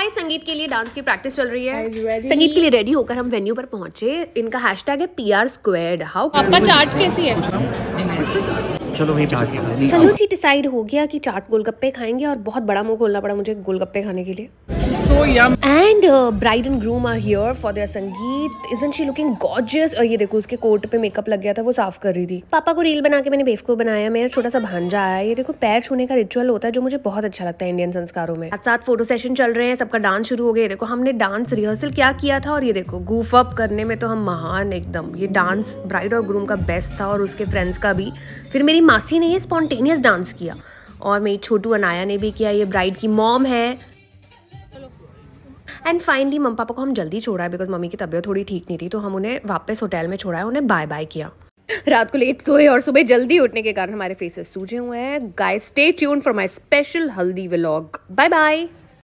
हाय संगीत के लिए डांस की प्रैक्टिस चल रही है संगीत के लिए रेडी होकर हम वेन्यू पर पहुंचे इनका टैग है पी आर स्क्वेड हाउ आपका चार्ट कैसी है चलो चलो जी डिसाइड हो गया कि चाट गोलगप्पे खाएंगे और बहुत बड़ा मुंह खोलना पड़ा मुझे गोलगप्पे खाने के लिए so yum. And uh, bride and groom are here for their संगीत. Isn't she looking gorgeous? और ये देखो उसके कोट पे मेकअप लग गया था वो साफ कर रही थी पापा को रील बना के मैंने बेवकूफ बनाया मेरा छोटा सा भांजा आया ये देखो पैर छूने का रिचुअल होता है जो मुझे बहुत अच्छा लगता है इंडियन संस्कारों में साथ साथ फोटो सेशन चल रहे हैं सबका डांस शुरू हो गया देखो हमने डांस रिहर्सल क्या किया था और ये देखो गूफ अप करने में तो हम महान एकदम ये डांस ब्राइड और ग्रूम का बेस्ट था और उसके फ्रेंड्स का भी फिर मेरी मासी ने ये स्पॉन्टेनियस डांस किया और मेरी छोटू अनाया ने भी किया ये ब्राइड की मॉम है एंड फाइनली मम पापा को हम जल्दी छोड़ा है बिकॉज मम्मी की तबीयत थोड़ी ठीक नहीं थी तो हम उन्हें वापस होटल में छोड़ा है उन्हें बाय बाय किया रात को लेट सोए और सुबह जल्दी उठने के कारण हमारे फेसेस सूजे हुए हैं guys stay tune for my special haldi vlog bye bye